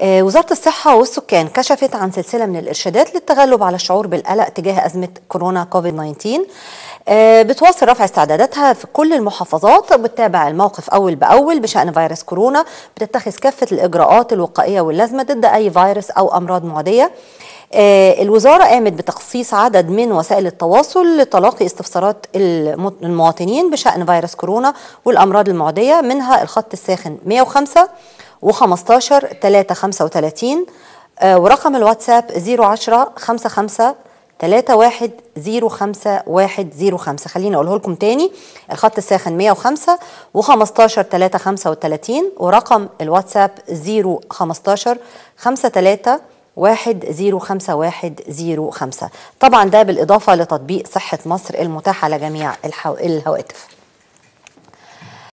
آه، وزارة الصحة والسكان كشفت عن سلسلة من الإرشادات للتغلب على الشعور بالقلق تجاه أزمة كورونا كوفيد 19 آه، بتواصل رفع استعداداتها في كل المحافظات وبتتابع الموقف أول بأول بشأن فيروس كورونا بتتخذ كافة الإجراءات الوقائية واللازمة ضد أي فيروس أو أمراض معدية آه، الوزارة قامت بتخصيص عدد من وسائل التواصل لتلاقي استفسارات المواطنين بشأن فيروس كورونا والأمراض المعدية منها الخط الساخن 105 و15 335 آه، ورقم الواتساب 010 55 3105105 خليني اقوله لكم تاني الخط الساخن 105 و15 335 ورقم الواتساب 015 53 واحد زيرو خمسة واحد زيرو خمسة طبعا ده بالإضافة لتطبيق صحة مصر المتاحة لجميع جميع الهواتف